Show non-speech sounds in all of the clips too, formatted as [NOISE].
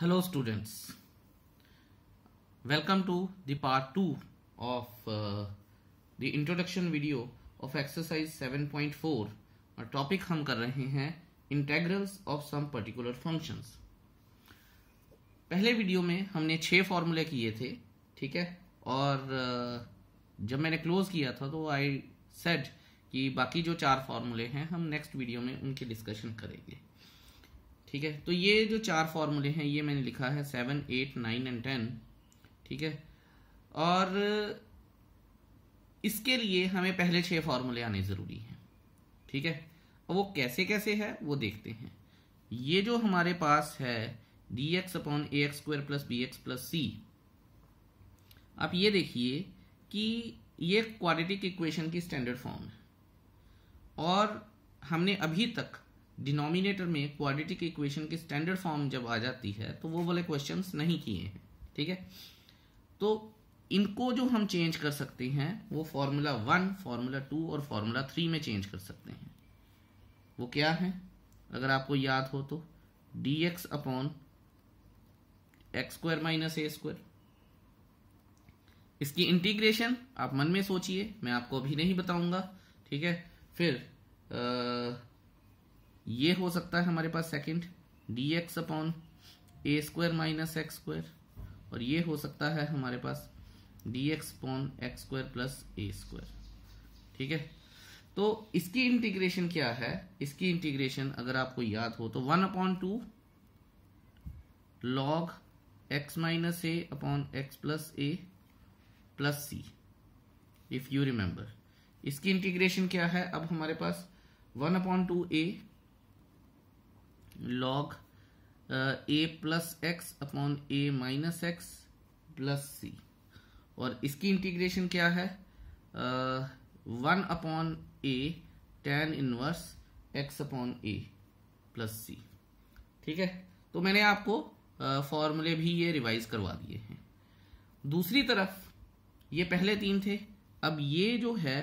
Hello students, welcome to the two of the introduction video of exercise seven point four और topic हम कर रहे हैं integrals of some particular functions पहले video में हमने छः फॉर्मूले किए थे ठीक है और uh, जब मैंने क्लोज किया था तो आई सेड कि बाकी जो चार फॉर्मूले हैं हम नेक्स्ट वीडियो में उनके डिस्कशन करेंगे ठीक है तो ये जो चार फॉर्मूले हैं ये मैंने लिखा है seven eight nine and ten ठीक है और इसके लिए हमें पहले छह फॉर्मूले आने ज़रूरी हैं ठीक है वो कैसे कैसे है वो देखते हैं ये जो हमारे पास है D x upon A x square plus B X plus C आप ये देखिए कि ये क्वाड्रेटिक इक्वेशन की स्टैंडर्ड फॉर्म है और हमने अभी तक डिनोमिनेटर में क्वाड्रेटिक इक्वेशन की स्टैंडर्ड फॉर्म जब आ जाती है तो वो वाले क्वेश्चन नहीं किए हैं ठीक है तो इनको जो हम चेंज कर सकते हैं वो फॉर्मूला वन फार्मूला टू और फार्मूला थ्री में चेंज कर सकते हैं वो क्या है अगर आपको याद हो तो D x upon x square minus ए स्क्वायर इसकी इंटीग्रेशन आप मन में सोचिए मैं आपको अभी नहीं बताऊंगा ठीक है फिर ये हो सकता है हमारे पास second D x upon A square minus x square और ये हो सकता है हमारे पास D x upon x square plus ए स्क्वायर ठीक है तो इसकी इंटीग्रेशन क्या है इसकी इंटीग्रेशन अगर आपको याद हो तो one upon two log X minus A upon x plus A plus C if you remember इसकी इंटीग्रेशन क्या है अब हमारे पास one upon two A log A plus X upon A minus X plus सी और इसकी इंटीग्रेशन क्या है वन अपॉन ए टेन इनवर्स एक्स अपॉन ए प्लस सी ठीक है तो मैंने आपको फॉर्मूले uh, भी ये रिवाइज करवा दिए हैं दूसरी तरफ ये पहले तीन थे अब ये जो है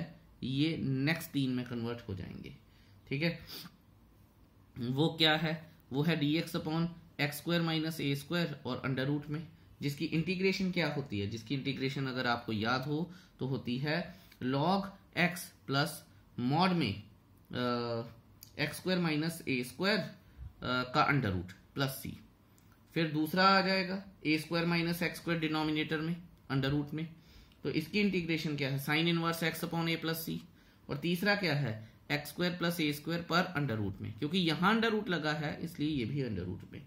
ये नेक्स्ट तीन में कन्वर्ट हो जाएंगे ठीक है वो क्या है वो है D x upon x square minus ए स्क्वायर और अंडर रूट में जिसकी इंटीग्रेशन क्या होती है जिसकी इंटीग्रेशन अगर आपको याद हो तो होती है लॉग एक्स प्लस मॉड में एक्स स्क्वायर माइनस ए स्क्वायर का अंडर रूट प्लस सी फिर दूसरा आ जाएगा A square minus x square denominator में अंडर रूट में तो इसकी इंटीग्रेशन क्या है साइन इनवर्स एक्स अपॉन ए प्लस सी और तीसरा क्या है एक्स स्क्वायर प्लस ए स्क्वायर पर अंडर रूट में क्योंकि यहां अंडर रूट लगा है इसलिए ये भी अंडर रूट में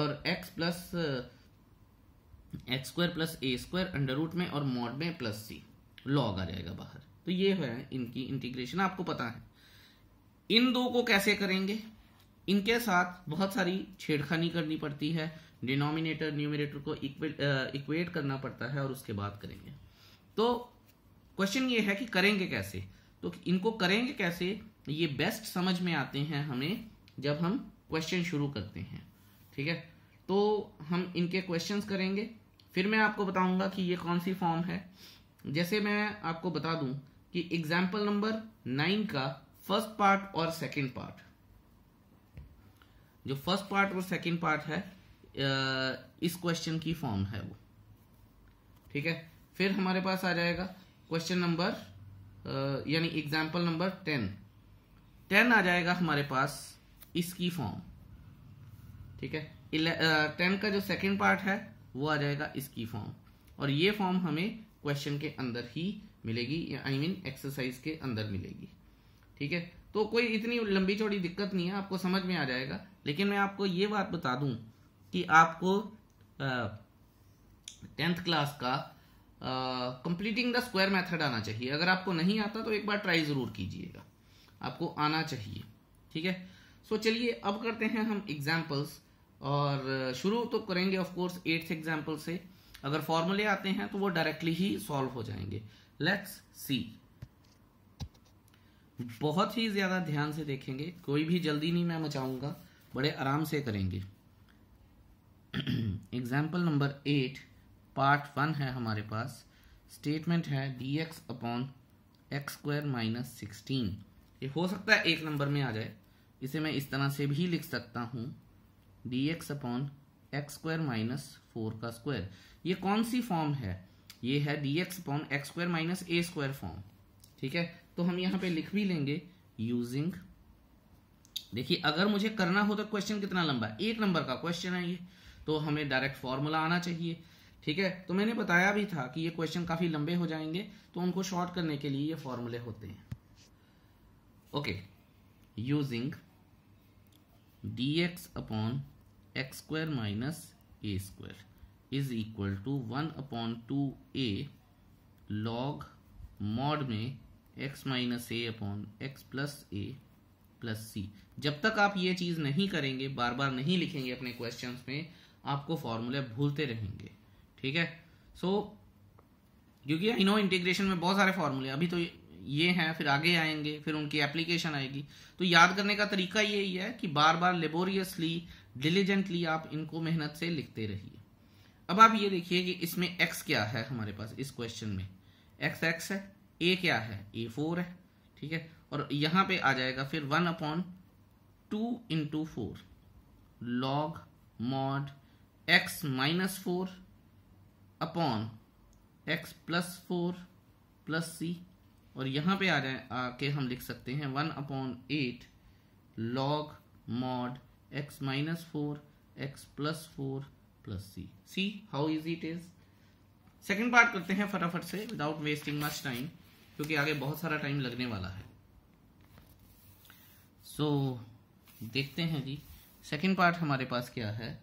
और X plus x square plus ए स्क्वायर अंडर रूट में और मॉड में प्लस सी लॉग आ जाएगा बाहर तो ये है इनकी इंटीग्रेशन आपको पता है इन दो को कैसे करेंगे इनके साथ बहुत सारी छेड़खानी करनी पड़ती है डिनोमिनेटर न्यूमिनेटर को इक्वेट करना पड़ता है और उसके बाद करेंगे तो क्वेश्चन ये है कि करेंगे कैसे तो इनको करेंगे कैसे ये बेस्ट समझ में आते हैं हमें जब हम क्वेश्चन शुरू करते हैं ठीक है तो हम इनके क्वेश्चंस करेंगे फिर मैं आपको बताऊंगा कि ये कौन सी फॉर्म है जैसे मैं आपको बता दूं कि एग्जाम्पल नंबर नाइन का फर्स्ट पार्ट और सेकंड पार्ट जो फर्स्ट पार्ट और सेकंड पार्ट है इस क्वेश्चन की फॉर्म है वो ठीक है फिर हमारे पास आ जाएगा क्वेश्चन नंबर यानी एग्जाम्पल नंबर टेन टेन आ जाएगा हमारे पास इसकी फॉर्म ठीक है टेन का जो सेकेंड पार्ट है वो आ जाएगा इसकी फॉर्म और ये फॉर्म हमें क्वेश्चन के अंदर ही मिलेगी आई मीन एक्सरसाइज के अंदर मिलेगी ठीक है तो कोई इतनी लंबी चौड़ी दिक्कत नहीं है आपको समझ में आ जाएगा लेकिन मैं आपको ये बात बता दूं कि आपको टेंथ क्लास का कंप्लीटिंग द स्क्वायर मेथड आना चाहिए अगर आपको नहीं आता तो एक बार ट्राई ज़रूर कीजिएगा आपको आना चाहिए ठीक है सो so, चलिए अब करते हैं हम एग्जाम्पल्स और शुरू तो करेंगे ऑफ कोर्स एट्थ एग्जाम्पल से अगर फॉर्मूले आते हैं तो वो डायरेक्टली ही सॉल्व हो जाएंगे लेट्स सी बहुत ही ज़्यादा ध्यान से देखेंगे कोई भी जल्दी नहीं मैं मचाऊंगा बड़े आराम से करेंगे example number eight part one है हमारे पास स्टेटमेंट है D x upon x square minus sixteen ये हो सकता है एक नंबर में आ जाए इसे मैं इस तरह से भी लिख सकता हूँ D x upon x square minus four का स्क्वायर ये कौन सी फॉर्म है ये है D x upon x square minus ए स्क्वायर फॉर्म ठीक है तो हम यहाँ पे लिख भी लेंगे यूजिंग देखिए अगर मुझे करना हो तो क्वेश्चन कितना लंबा है एक नंबर का क्वेश्चन है ये तो हमें डायरेक्ट फॉर्मूला आना चाहिए ठीक है तो मैंने बताया भी था कि ये क्वेश्चन काफ़ी लंबे हो जाएंगे तो उनको शॉर्ट करने के लिए ये फॉर्मूले होते हैं okay using D x upon x square minus A square is equal to one upon two A log mod में एक्स माइनस ए अपॉन एक्स प्लस ए प्लस सी जब तक आप ये चीज़ नहीं करेंगे बार बार नहीं लिखेंगे अपने क्वेश्चंस में आपको फॉर्मूले भूलते रहेंगे ठीक है सो क्योंकि आई नो इंटीग्रेशन में बहुत सारे फॉर्मूले अभी तो ये हैं फिर आगे आएंगे फिर उनकी एप्लीकेशन आएगी तो याद करने का तरीका यही है कि बार बार लेबोरियसली डिलीजेंटली आप इनको मेहनत से लिखते रहिए अब आप ये देखिए कि इसमें एक्स क्या है हमारे पास इस क्वेश्चन में एक्स एक्स है ए क्या है ए फोर है ठीक है और यहां पे आ जाएगा फिर one upon two into four log mod x minus four upon x plus four plus सी और यहाँ पे आ जाए आके हम लिख सकते हैं one upon eight log mod x minus four X plus four plus C see how easy it is second part करते हैं फटाफट से विदाउट वेस्टिंग मच टाइम क्योंकि आगे बहुत सारा टाइम लगने वाला है सो so, देखते हैं जी सेकेंड पार्ट हमारे पास क्या है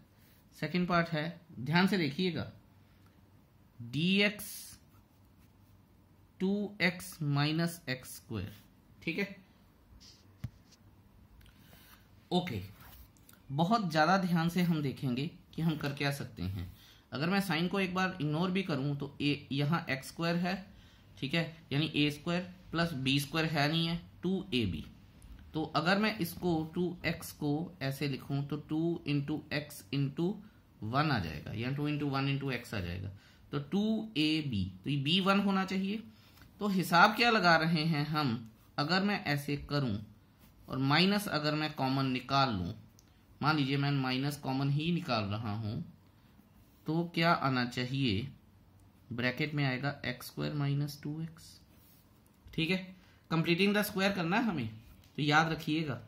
सेकेंड पार्ट है ध्यान से देखिएगा D X two X minus X square ठीक है ओके बहुत ज़्यादा ध्यान से हम देखेंगे कि हम कर क्या सकते हैं अगर मैं साइन को एक बार इग्नोर भी करूं तो ए यहाँ एक्स स्क्वायर है ठीक है यानी A square plus B square है नहीं है टू ए बी तो अगर मैं इसको टू एक्स को ऐसे लिखूं तो two into x into one आ जाएगा या two into one into x आ जाएगा तो टू ए बी तो ये बी वन होना चाहिए तो हिसाब क्या लगा रहे हैं हम अगर मैं ऐसे करूं और माइनस अगर मैं कॉमन निकाल लूं मान लीजिए मैं माइनस कॉमन ही निकाल रहा हूं तो क्या आना चाहिए ब्रैकेट में आएगा x square minus two x ठीक है कंप्लीटिंग द स्क्वायर करना है हमें तो याद रखिएगा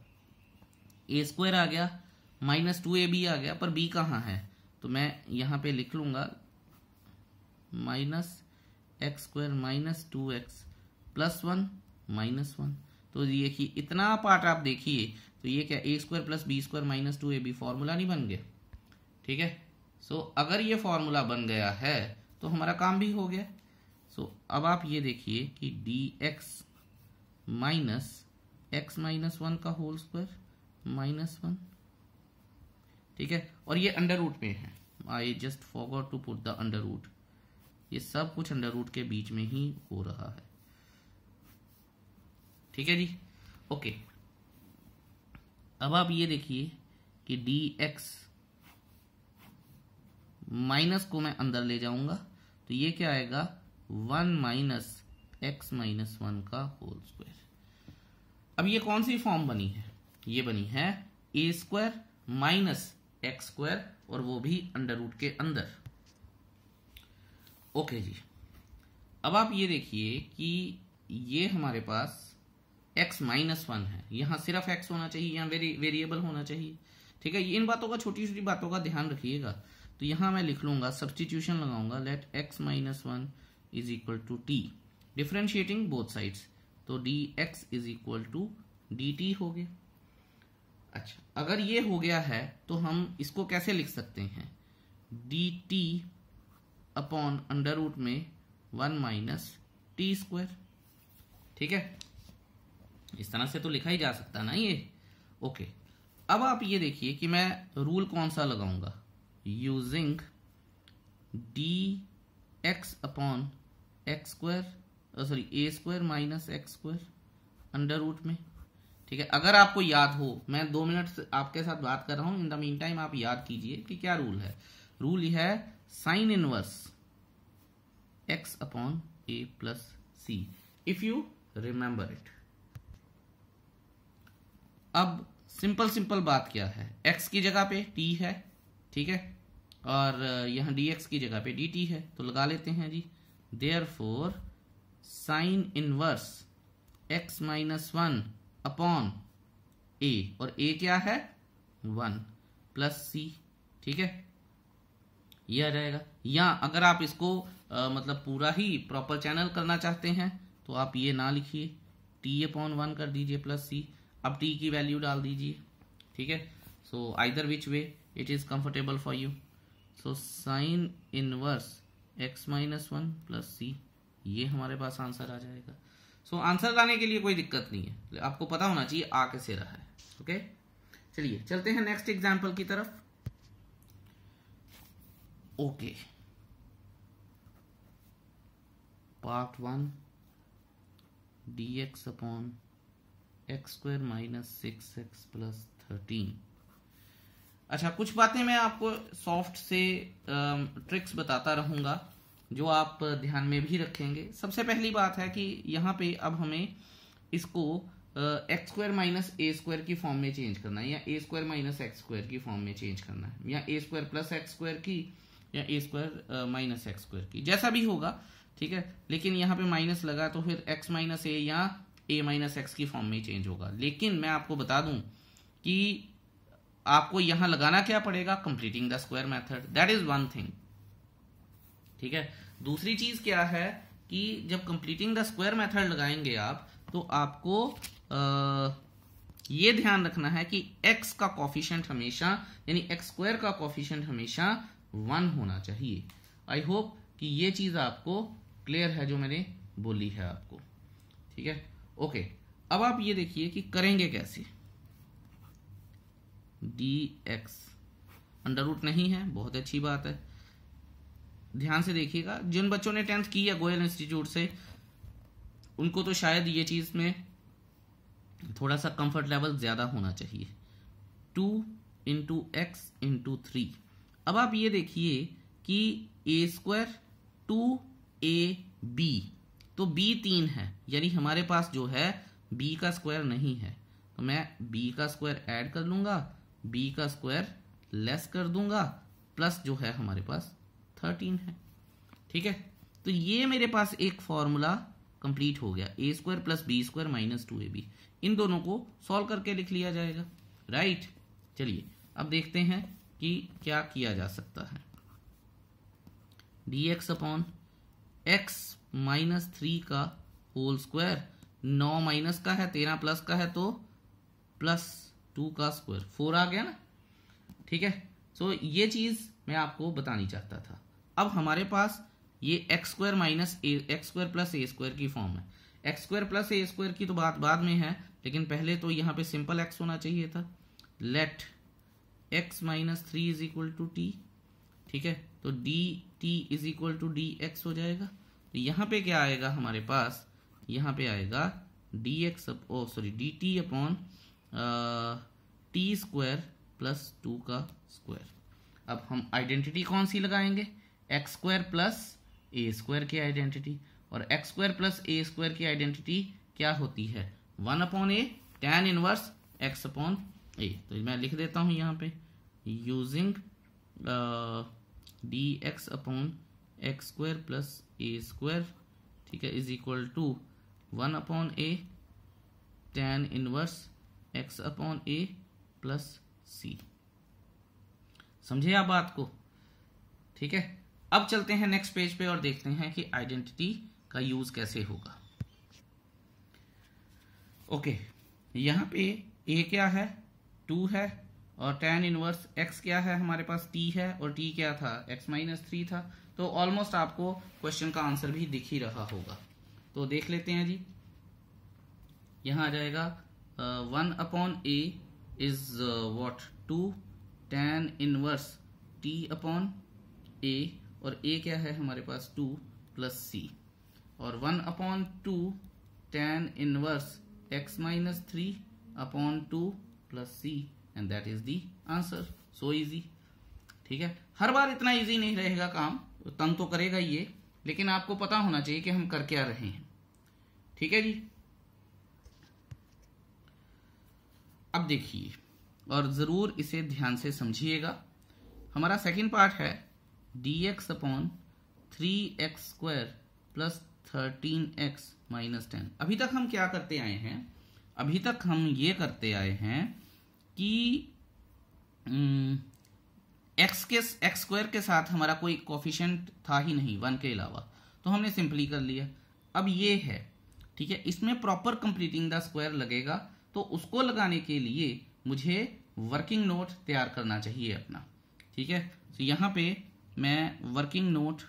ए स्क्वायर आ गया माइनस टू ए बी आ गया पर बी कहाँ है तो मैं यहाँ पे लिख लूंगा minus x square minus two x plus one minus one तो देखिए इतना पार्ट आप देखिए तो ये क्या a square plus B square minus two a b formula नहीं बन गया ठीक है सो अगर ये फॉर्मूला बन गया है तो हमारा काम भी हो गया सो so, अब आप ये देखिए कि d x minus x minus one का होल स्क्वायर माइनस वन ठीक है और ये अंडर रूट में है I just forgot to put the under root ये सब कुछ अंडर रूट के बीच में ही हो रहा है ठीक है जी ओके अब आप ये देखिए कि डी एक्स माइनस को मैं अंदर ले जाऊंगा तो ये क्या आएगा one minus x minus one का होल स्क्वायर अब ये कौन सी फॉर्म बनी है ये बनी है a square minus x square और वो भी अंडर रूट के अंदर ओके जी अब आप ये देखिए कि ये हमारे पास x माइनस वन है यहां सिर्फ x होना चाहिए यहां वेरी वेरिएबल होना चाहिए ठीक है इन बातों का छोटी छोटी बातों का ध्यान रखिएगा तो यहां मैं लिख लूंगा सब्सटीट्यूशन लगाऊंगा let x minus one is equal to t differentiating both sides तो D x is equal to d t हो गया अच्छा अगर ये हो गया है तो हम इसको कैसे लिख सकते हैं d t upon under root में वन माइनस टी स्क्वायर ठीक है इस तरह से तो लिखा ही जा सकता ना ये ओके अब आप ये देखिए कि मैं रूल कौन सा लगाऊंगा using D x upon x square sorry a square minus x square under root में ठीक है अगर आपको याद हो मैं दो मिनट आपके साथ बात कर रहा हूँ इन द मीन टाइम आप याद कीजिए कि क्या रूल है रूल है sine inverse x upon A plus C if you remember it अब सिंपल सिंपल बात क्या है एक्स की जगह पे टी है ठीक है और यहां डी एक्स की जगह पे डी टी है तो लगा लेते हैं जी therefore sine inverse x minus one upon a और ए क्या है वन प्लस सी ठीक है ये आ जाएगा या अगर आप इसको आ, मतलब पूरा ही प्रॉपर चैनल करना चाहते हैं तो आप ये ना लिखिए टी अपॉन वन कर दीजिए प्लस सी अब टी की वैल्यू डाल दीजिए ठीक है so either which way it is comfortable for you so sine inverse x minus one plus c ये हमारे पास आंसर आ जाएगा सो so, आंसर लाने के लिए कोई दिक्कत नहीं है आपको पता होना चाहिए आ कैसे रहा है ओके okay? चलिए चलते हैं नेक्स्ट एग्जाम्पल की तरफ okay part one d x upon x square minus six x plus thirteen अच्छा कुछ बातें मैं आपको सॉफ्ट से ट्रिक्स um, बताता रहूंगा जो आप ध्यान में भी रखेंगे सबसे पहली बात है कि यहाँ पे अब हमें इसको एक्स स्क्वायर माइनस ए स्क्वायर की फॉर्म में चेंज करना है या a square minus x square की फॉर्म में चेंज करना है या a square plus x square की या a square minus x square की जैसा भी होगा ठीक है लेकिन यहाँ पे माइनस लगा तो फिर एक्स माइनस ए या ए माइनस एक्स की फॉर्म में चेंज होगा लेकिन मैं आपको बता दूं कि आपको यहां लगाना क्या पड़ेगा completing the square method that is one thing ठीक है दूसरी चीज क्या है कि जब कंप्लीटिंग द स्क्वायर मेथड लगाएंगे आप तो आपको आ, uh, ये ध्यान रखना है कि x का कॉफिशियंट हमेशा यानी एक्स स्क्वायर का कॉफिशियंट हमेशा वन होना चाहिए आई होप कि ये चीज़ आपको क्लियर है जो मैंने बोली है आपको ठीक है ओके अब आप ये देखिए कि करेंगे कैसे डी एक्स अंडर रूट नहीं है बहुत अच्छी बात है ध्यान से देखिएगा जिन बच्चों ने टेंथ की है गोयल इंस्टीट्यूट से उनको तो शायद ये चीज़ में थोड़ा सा कंफर्ट लेवल ज़्यादा होना चाहिए two into x into three अब आप ये देखिए कि a square two a b तो बी तीन है यानी हमारे पास जो है बी का स्क्वायर नहीं है तो मैं बी का स्क्वायर ऐड कर लूंगा बी का स्क्वायर लेस कर दूंगा प्लस जो है हमारे पास थर्टीन है ठीक है तो ये मेरे पास एक फॉर्मूला कंप्लीट हो गया a square plus B square minus two a b इन दोनों को सॉल्व करके लिख लिया जाएगा राइट चलिए अब देखते हैं कि क्या किया जा सकता है D x upon x minus three का होल स्क्वायर नौ माइनस का है तेरह प्लस का है तो प्लस टू का स्क्वायर फोर आ गया ना ठीक है सो so, ये चीज़ मैं आपको बतानी चाहता था अब हमारे पास ये x square minus a x square plus A square की फॉर्म है एक्स स्क्वायर प्लस ए स्क्वायर की तो बात बाद में है लेकिन पहले तो यहां पे सिंपल एक्स होना चाहिए था let x minus three is equal to t ठीक है तो d t is equal to d x हो जाएगा तो यहाँ पे क्या आएगा हमारे पास यहाँ पे आएगा d x oh sorry d t upon t square plus two का स्क्वायर अब हम आइडेंटिटी कौन सी लगाएंगे एक्स स्क्वायर प्लस ए स्क्वायर की आइडेंटिटी और एक्स स्क्वायर प्लस ए स्क्वायर की आइडेंटिटी क्या होती है one upon A tan inverse x upon a तो मैं लिख देता हूँ यहाँ पे using D x upon x square plus ए स्क्वायर ठीक है is equal to one upon A tan inverse x upon A plus c समझे आप बात को ठीक है अब चलते हैं नेक्स्ट पेज पे और देखते हैं कि आइडेंटिटी का यूज कैसे होगा ओके यहाँ पे ए क्या है टू है और टेन इनवर्स एक्स क्या है हमारे पास टी है और टी क्या था एक्स माइनस थ्री था तो ऑलमोस्ट आपको क्वेश्चन का आंसर भी दिख ही रहा होगा तो देख लेते हैं जी यहां आ जाएगा one upon a is what to tan inverse t upon a और ए क्या है हमारे पास टू प्लस सी और one upon two tan inverse x minus three upon two plus c and that is the answer so easy ठीक है हर बार इतना easy नहीं रहेगा काम तंग तो करेगा ये लेकिन आपको पता होना चाहिए कि हम कर क्या रहे हैं ठीक है जी अब देखिए और ज़रूर इसे ध्यान से समझिएगा हमारा सेकंड पार्ट है D x upon three x square plus thirteen x minus ten अभी तक हम क्या करते आए हैं अभी तक हम ये करते आए हैं कि एक्स के एक्स स्क्वायर के साथ हमारा कोई कॉफिशेंट था ही नहीं वन के अलावा तो हमने सिंपली कर लिया अब ये है ठीक है इसमें प्रॉपर कंप्लीटिंग द स्क्वायर लगेगा तो उसको लगाने के लिए मुझे वर्किंग नोट तैयार करना चाहिए अपना ठीक है तो यहां पे मैं वर्किंग नोट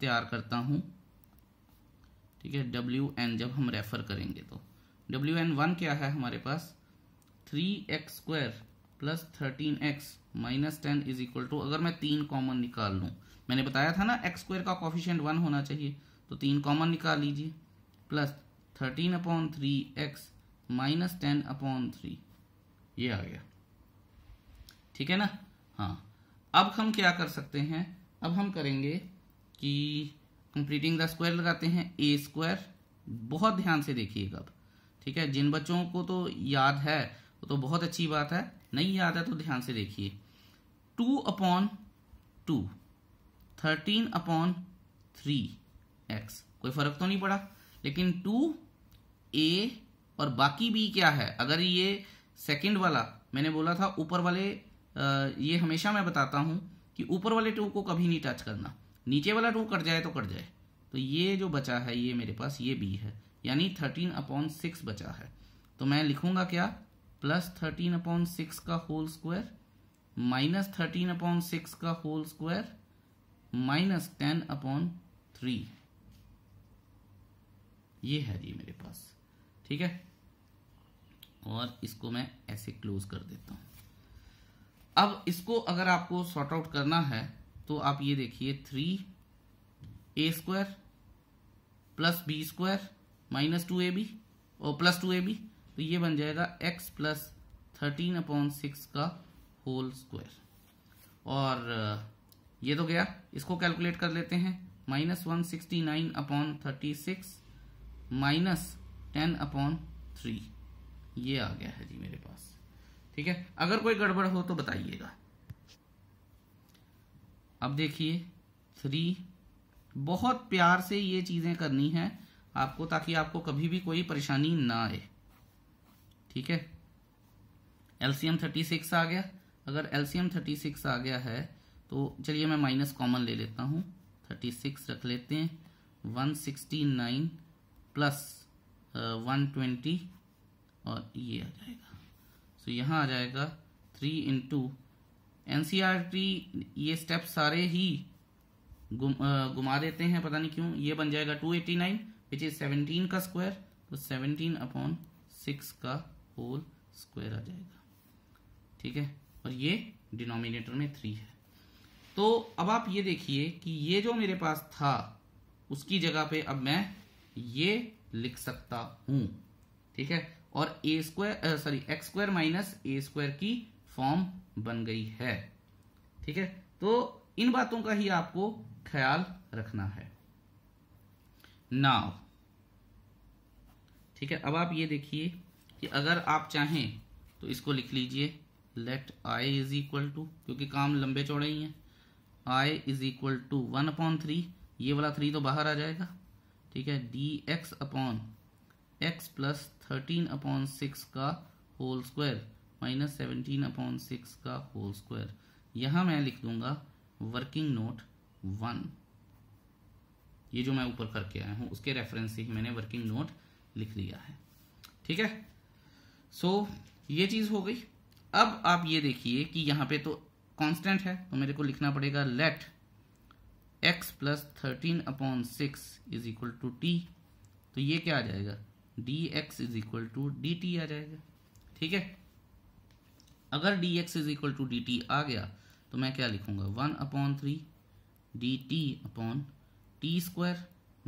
तैयार करता हूं ठीक है डब्ल्यू एन जब हम रेफर करेंगे तो डब्ल्यू एन वन क्या है हमारे पास three x square plus thirteen x minus ten is equal to अगर मैं तीन कॉमन निकाल लूँ मैंने बताया था ना एक्स स्क्वायर का कॉफिशियंट वन होना चाहिए तो तीन कॉमन निकाल लीजिए plus thirteen upon three x minus ten upon three ये आ गया ठीक है ना हाँ अब हम क्या कर सकते हैं अब हम करेंगे कि कंप्लीटिंग द स्क्वायर लगाते हैं ए स्क्वायर बहुत ध्यान से देखिएगा अब ठीक है जिन बच्चों को तो याद है वो तो बहुत अच्छी बात है नहीं याद है तो ध्यान से देखिए two upon two thirteen upon three x कोई फर्क तो नहीं पड़ा लेकिन टू ए और बाकी बी क्या है अगर ये सेकंड वाला मैंने बोला था ऊपर वाले ये हमेशा मैं बताता हूं कि ऊपर वाले टू को कभी नहीं टच करना नीचे वाला टू कट जाए तो कट जाए तो ये जो बचा है ये मेरे पास ये बी है यानी थर्टीन अपॉन सिक्स बचा है तो मैं लिखूंगा क्या प्लस थर्टीन अपॉन सिक्स का whole square minus thirteen upon six का whole square minus ten upon three ये है जी मेरे पास ठीक है और इसको मैं ऐसे क्लोज कर देता हूं अब इसको अगर आपको सॉर्ट आउट करना है तो आप ये देखिए three a square plus B square minus two a b और प्लस टू ए बी तो ये बन जाएगा x plus thirteen upon six का होल स्क्वायर और ये तो गया इसको कैलकुलेट कर लेते हैं minus one sixty nine upon thirty six minus ten upon three ये आ गया है जी मेरे पास ठीक है अगर कोई गड़बड़ हो तो बताइएगा अब देखिए थ्री बहुत प्यार से ये चीज़ें करनी है आपको ताकि आपको कभी भी कोई परेशानी ना आए ठीक है एलसीएम थर्टी सिक्स आ गया अगर एलसीएम थर्टी सिक्स आ गया है तो चलिए मैं माइनस कॉमन ले लेता हूं थर्टी सिक्स रख लेते हैं one sixty nine plus one twenty और ये आ जाएगा सो so, यहां आ जाएगा थ्री इंटू एन ये स्टेप सारे ही गुम, आ, uh, गुमा देते हैं पता नहीं क्यों ये बन जाएगा two eighty nine which is seventeen का स्क्वायर तो सेवनटीन अपॉन सिक्स का होल स्क्वायर आ जाएगा ठीक है और ये डिनोमिनेटर में थ्री है तो अब आप ये देखिए कि ये जो मेरे पास था उसकी जगह पे अब मैं ये लिख सकता हूं ठीक है और a square sorry x square minus A square की फॉर्म बन गई है ठीक है तो इन बातों का ही आपको ख्याल रखना है नाव ठीक है अब आप ये देखिए कि अगर आप चाहें तो इसको लिख लीजिए let I is equal to क्योंकि काम लंबे चौड़े ही हैं I is equal to one upon three ये वाला थ्री तो बाहर आ जाएगा ठीक है D x upon x plus thirteen upon six का whole square minus seventeen upon six का होल स्क्वायर यहाँ मैं लिख दूंगा वर्किंग नोट वन ये जो मैं ऊपर करके आया हूँ उसके रेफरेंस से ही मैंने वर्किंग नोट लिख लिया है ठीक है सो so, ये चीज़ हो गई अब आप ये देखिए कि यहाँ पे तो कांस्टेंट है तो मेरे को लिखना पड़ेगा let x plus thirteen upon six is equal to t तो ये क्या आ जाएगा d x is equal to d t आ जाएगा ठीक है अगर d x is equal to d t आ गया तो मैं क्या लिखूंगा one upon three d t upon t square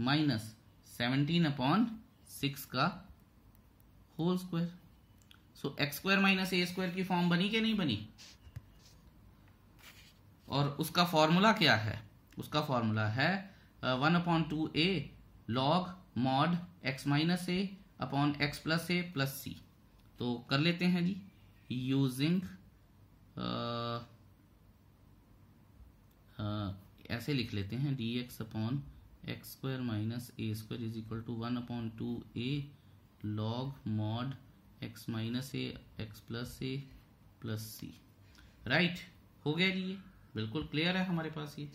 minus seventeen upon six का whole square so x square minus ए स्क्वायर की फॉर्म बनी कि नहीं बनी और उसका फॉर्मूला क्या है उसका फॉर्मूला है वन अपॉन टू ए लॉग मॉड एक्स माइनस ए अपॉन एक्स प्लस ए प्लस सी तो कर लेते हैं जी यूजिंग ऐसे लिख लेते हैं d x upon x square minus A square is equal to one upon two A log mod x minus a x plus A plus c right हो गया जी ये बिल्कुल क्लियर है हमारे पास ये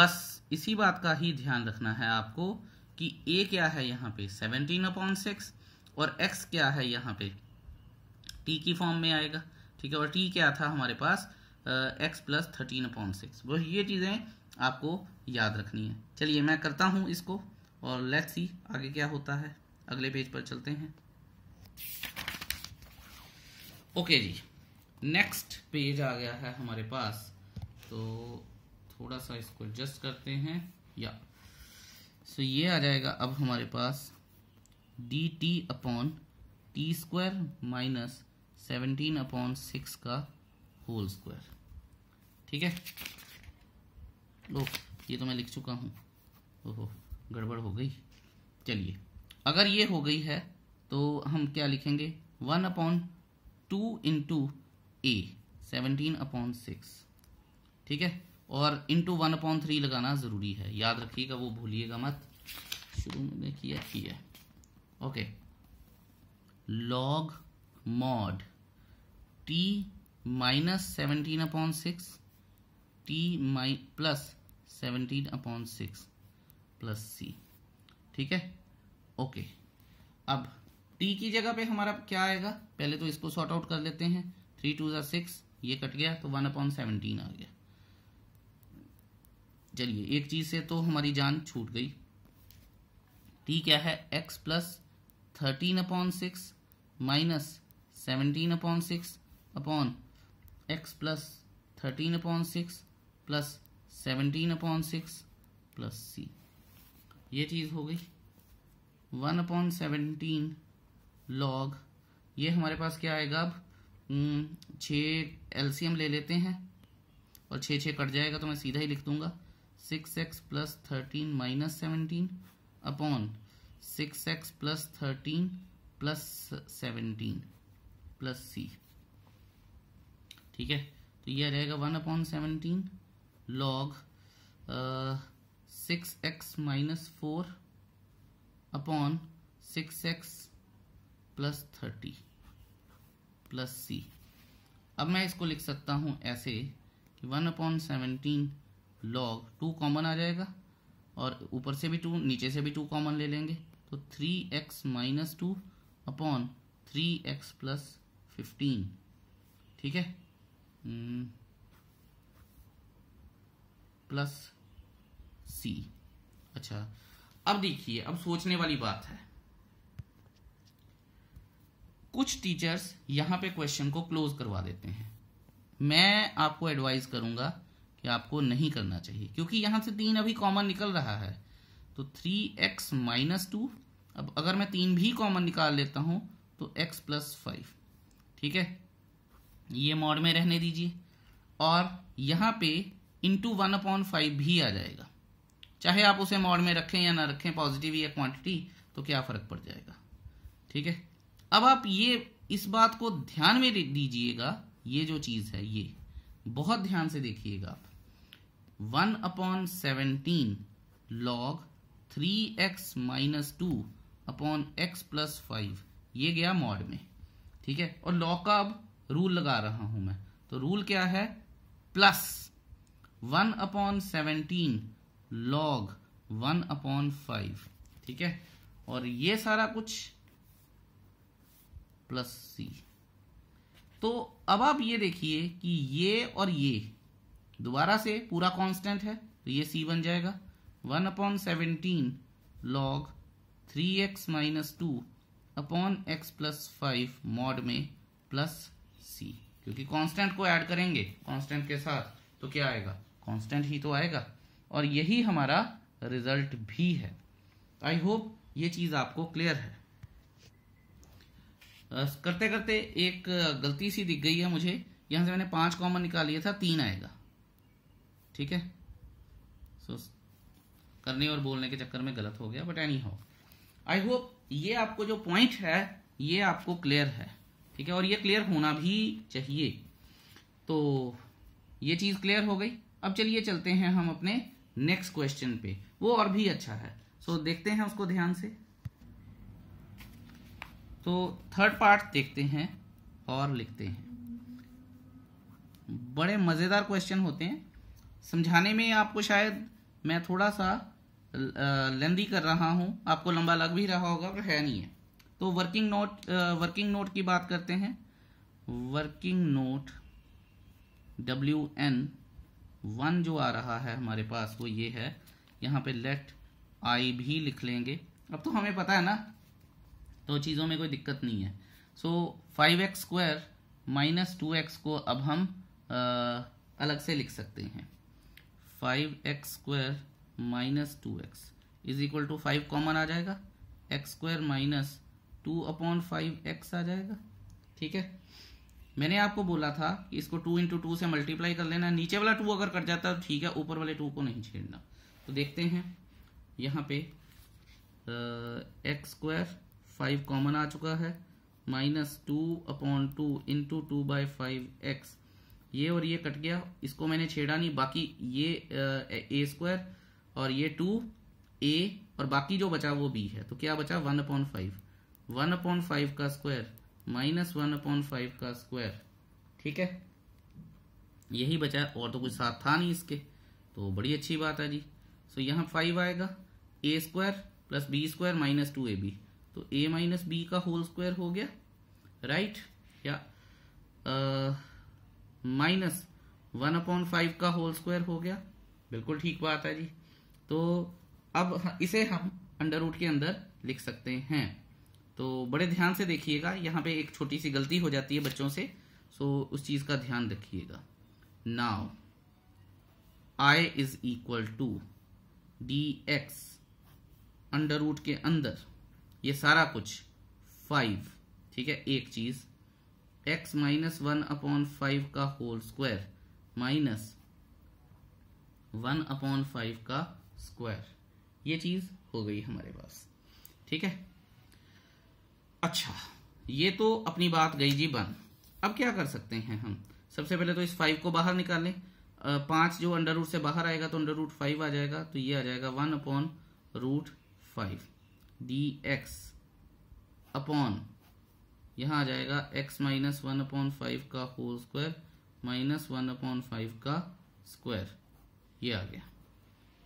बस इसी बात का ही ध्यान रखना है आपको कि ए क्या है यहाँ पे सेवनटीन अपॉन सिक्स और एक्स क्या है यहाँ पे टी की फॉर्म में आएगा ठीक है और टी क्या था हमारे पास x plus thirteen upon six बस ये चीज़ें आपको याद रखनी है चलिए मैं करता हूँ इसको और लेट्स सी आगे क्या होता है अगले पेज पर चलते हैं ओके जी नेक्स्ट पेज आ गया है हमारे पास तो थोड़ा सा इसको एडजस्ट करते हैं या सो ये आ जाएगा अब हमारे पास d t upon t square minus seventeen upon six का होल स्क्वायर ठीक है लो तो ये तो मैं लिख चुका हूँ ओहो गड़बड़ हो गई चलिए अगर ये हो गई है तो हम क्या लिखेंगे one upon two into a seventeen upon six ठीक है और इंटू वन अपॉन थ्री लगाना ज़रूरी है याद रखिएगा वो भूलिएगा मत शुरू में किया किया okay log mod t minus seventeen upon six t माइ plus seventeen upon six plus सी ठीक है ओके अब टी की जगह पे हमारा क्या आएगा पहले तो इसको सॉर्ट आउट कर लेते हैं थ्री टू ज़ा सिक्स ये कट गया तो वन अपॉन सेवनटीन आ गया चलिए एक चीज़ से तो हमारी जान छूट गई टी क्या है x plus thirteen upon six minus seventeen upon six upon x plus thirteen upon six plus seventeen upon six plus c ये चीज़ हो गई वन अपॉन सेवनटीन लॉग ये हमारे पास क्या आएगा अब छः एलसीएम हम्म, ले लेते हैं और छः छः कट जाएगा तो मैं सीधा ही लिख दूंगा six x plus thirteen minus seventeen upon six x plus thirteen plus seventeen plus सी ठीक है तो ये रहेगा one upon seventeen log six x minus four upon six x plus thirty plus c अब मैं इसको लिख सकता हूँ ऐसे कि one upon seventeen log two common आ जाएगा और ऊपर से भी टू नीचे से भी टू कॉमन ले लेंगे तो three x minus two upon three x plus fifteen ठीक है प्लस hmm. सी अच्छा अब देखिए अब सोचने वाली बात है कुछ टीचर्स यहां पे क्वेश्चन को क्लोज करवा देते हैं मैं आपको एडवाइस करूंगा कि आपको नहीं करना चाहिए क्योंकि यहां से तीन अभी कॉमन निकल रहा है तो थ्री एक्स माइनस टू अब अगर मैं तीन भी कॉमन निकाल लेता हूं तो एक्स प्लस फाइव ठीक है ये मोड में रहने दीजिए और यहाँ पे इंटू वन अपॉन फाइव भी आ जाएगा चाहे आप उसे मॉड में रखें या ना रखें पॉजिटिव या क्वांटिटी तो क्या फर्क पड़ जाएगा ठीक है अब आप ये इस बात को ध्यान में दीजिएगा ये जो चीज़ है ये बहुत ध्यान से देखिएगा आप one upon seventeen log three x minus two upon x plus five ये गया मॉड में ठीक है और लॉग का अब रूल लगा रहा हूं मैं तो रूल क्या है plus one upon seventeen log one upon five ठीक है और ये सारा कुछ प्लस सी तो अब आप ये देखिए कि ये और ये दोबारा से पूरा कांस्टेंट है तो ये सी बन जाएगा one upon seventeen log three x minus two upon x plus five mod में प्लस सी क्योंकि कांस्टेंट को ऐड करेंगे कांस्टेंट के साथ तो क्या आएगा कांस्टेंट ही तो आएगा और यही हमारा रिजल्ट भी है आई होप ये चीज आपको क्लियर है करते करते एक गलती सी दिख गई है मुझे यहां से मैंने पांच कॉमन निकाल लिया था तीन आएगा ठीक है सो so, करने और बोलने के चक्कर में गलत हो गया बट एनी हो आई होप ये आपको जो पॉइंट है ये आपको क्लियर है ठीक है और ये क्लियर होना भी चाहिए तो ये चीज क्लियर हो गई अब चलिए चलते हैं हम अपने नेक्स्ट क्वेश्चन पे वो और भी अच्छा है सो so, देखते हैं उसको ध्यान से तो थर्ड पार्ट देखते हैं और लिखते हैं बड़े मज़ेदार क्वेश्चन होते हैं समझाने में आपको शायद मैं थोड़ा सा लेंदी कर रहा हूं आपको लंबा लग भी रहा होगा पर है नहीं है तो वर्किंग नोट वर्किंग नोट की बात करते हैं working note W N one जो आ रहा है हमारे पास वो ये है यहाँ पे लेट आई भी लिख लेंगे अब तो हमें पता है ना तो चीज़ों में कोई दिक्कत नहीं है so five x square minus two x को अब हम आ, uh, अलग से लिख सकते हैं five x square minus two x is equal to five common आ जाएगा x square minus two upon five x आ जाएगा ठीक है मैंने आपको बोला था कि इसको टू इंटू टू से मल्टीप्लाई कर लेना नीचे वाला टू अगर कट जाता तो ठीक है ऊपर वाले टू को नहीं छेड़ना तो देखते हैं यहाँ पे एक्स स्क्वायर फाइव कॉमन आ चुका है minus two upon two into two by five x ये और ये कट गया इसको मैंने छेड़ा नहीं बाकी ये ए स्क्वायर और ये टू ए और बाकी जो बचा वो बी है तो क्या बचा one upon five one upon five का square minus one upon five का स्क्वायर ठीक है यही बचा और तो कुछ साथ था नहीं इसके तो बड़ी अच्छी बात है जी सो यहाँ फाइव आएगा a square plus B square minus two a b तो ए माइनस बी का होल स्क्वायर हो गया राइट या माइनस वन अपॉन फाइव का होल स्क्वायर हो गया बिल्कुल ठीक बात है जी तो अब इसे हम अंडर रूट के अंदर लिख सकते हैं तो बड़े ध्यान से देखिएगा यहाँ पे एक छोटी सी गलती हो जाती है बच्चों से सो उस चीज़ का ध्यान रखिएगा now I is equal to d x under root के अंदर ये सारा कुछ फाइव ठीक है एक चीज़ x minus one upon five का whole square minus one upon five का स्क्वायर ये चीज़ हो गई हमारे पास ठीक है अच्छा ये तो अपनी बात गई जी बंद अब क्या कर सकते हैं हम सबसे पहले तो इस फाइव को बाहर निकालें पांच जो अंडर रूट से बाहर आएगा तो अंडर रूट फाइव आ जाएगा तो ये आ जाएगा one upon root five d x upon यहां आ जाएगा x minus one upon five का whole square minus one upon five का स्क्वायर ये आ गया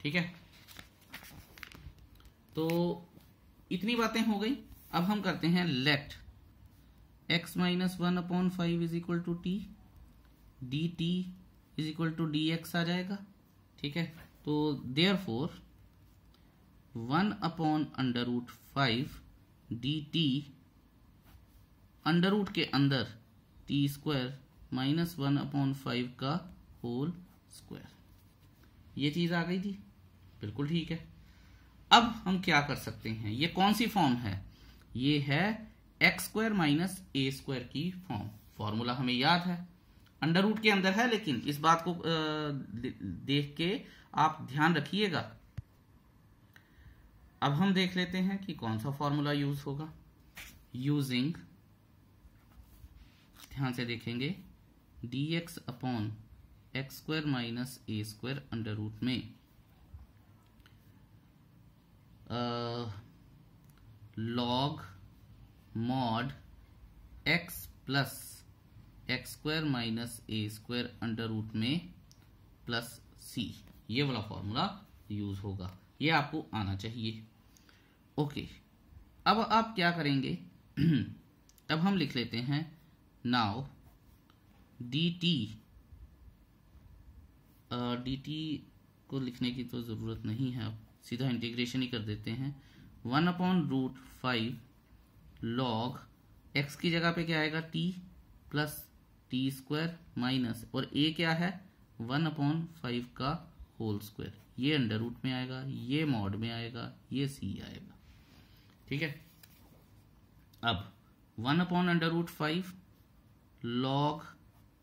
ठीक है तो इतनी बातें हो गई अब हम करते हैं let x minus one upon five is equal to t d t is equal to d x आ जाएगा ठीक है तो therefore one upon under root five d t under root के अंदर t square minus one upon five का whole square ये चीज आ गई थी बिल्कुल ठीक है अब हम क्या कर सकते हैं ये कौन सी फॉर्म है ये है एक्स स्क्वायर माइनस ए स्क्वायर की फॉर्म फॉर्मूला हमें याद है अंडर रूट के अंदर है लेकिन इस बात को देख के आप ध्यान रखिएगा अब हम देख लेते हैं कि कौन सा फॉर्मूला यूज होगा यूजिंग ध्यान से देखेंगे d x upon x square minus ए स्क्वायर अंडर रूट में आ, log mod x plus x square minus ए स्क्वायर अंडर रूट में प्लस सी ये वाला फॉर्मूला यूज होगा ये आपको आना चाहिए ओके अब आप क्या करेंगे [CLEARS THROAT] अब हम लिख लेते हैं now d t d t को लिखने की तो ज़रूरत नहीं है आप सीधा इंटीग्रेशन ही कर देते हैं one upon root five log x की जगह पे क्या आएगा t plus t square minus और ए क्या है वन अपॉन फाइव का होल स्क्वायर ये अंडर रूट में आएगा ये मॉड में आएगा ये सी आएगा ठीक है अब one upon under root five log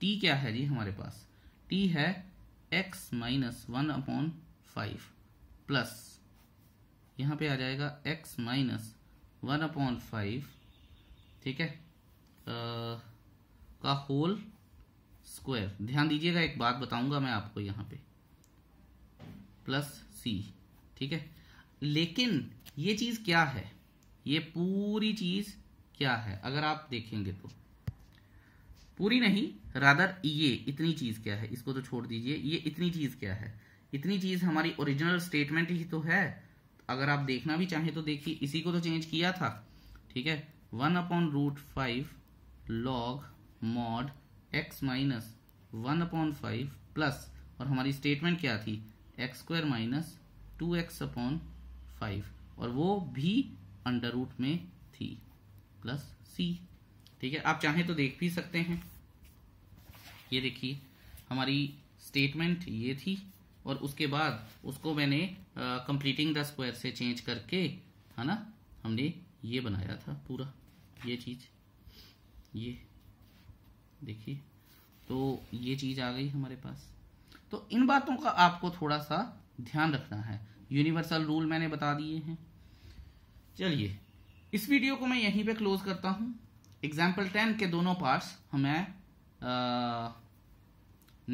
t क्या है जी हमारे पास टी है x minus one upon five plus यहाँ पे आ जाएगा x minus one upon five ठीक है आ, का होल स्क्वायर ध्यान दीजिएगा एक बात बताऊंगा मैं आपको यहाँ पे प्लस c ठीक है लेकिन ये चीज क्या है ये पूरी चीज क्या है अगर आप देखेंगे तो पूरी नहीं रादर ये इतनी चीज क्या है इसको तो छोड़ दीजिए ये इतनी चीज क्या है इतनी चीज हमारी ओरिजिनल स्टेटमेंट ही तो है अगर आप देखना भी चाहें तो देखिए इसी को तो चेंज किया था ठीक है one upon root five log mod x minus one upon five plus और हमारी स्टेटमेंट क्या थी x square minus two x upon five और वो भी अंडर रूट में थी प्लस सी ठीक है आप चाहें तो देख भी सकते हैं ये देखिए हमारी स्टेटमेंट ये थी और उसके बाद उसको मैंने कंप्लीटिंग द स्क्वायर से चेंज करके है ना हमने ये बनाया था पूरा ये चीज ये देखिए तो ये चीज आ गई हमारे पास तो इन बातों का आपको थोड़ा सा ध्यान रखना है यूनिवर्सल रूल मैंने बता दिए हैं चलिए इस वीडियो को मैं यहीं पे क्लोज करता हूं एग्जाम्पल टेन के दोनों पार्ट्स हमें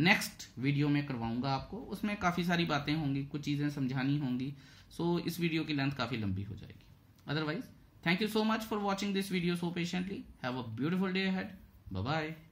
नेक्स्ट वीडियो में करवाऊंगा आपको उसमें काफ़ी सारी बातें होंगी कुछ चीज़ें समझानी होंगी सो so, इस वीडियो की लेंथ काफ़ी लंबी हो जाएगी otherwise thank you so much for watching this video so patiently have a beautiful day हेड बाय